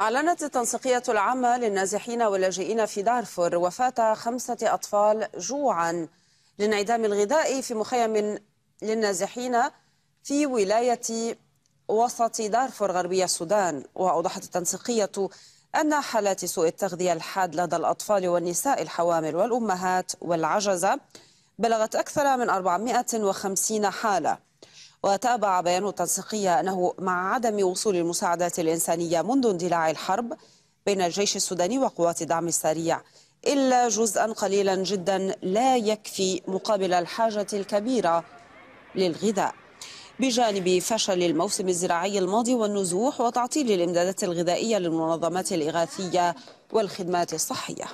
أعلنت التنسيقية العامة للنازحين واللاجئين في دارفور وفاة خمسة أطفال جوعا لانعدام الغذاء في مخيم للنازحين في ولاية وسط دارفور غربية السودان وأوضحت التنسيقية أن حالات سوء التغذية الحاد لدى الأطفال والنساء الحوامل والأمهات والعجزة بلغت أكثر من 450 حالة وتابع بيانه التنسيقية أنه مع عدم وصول المساعدات الإنسانية منذ اندلاع الحرب بين الجيش السوداني وقوات الدعم السريع إلا جزءا قليلا جدا لا يكفي مقابل الحاجة الكبيرة للغذاء بجانب فشل الموسم الزراعي الماضي والنزوح وتعطيل الإمدادات الغذائية للمنظمات الإغاثية والخدمات الصحية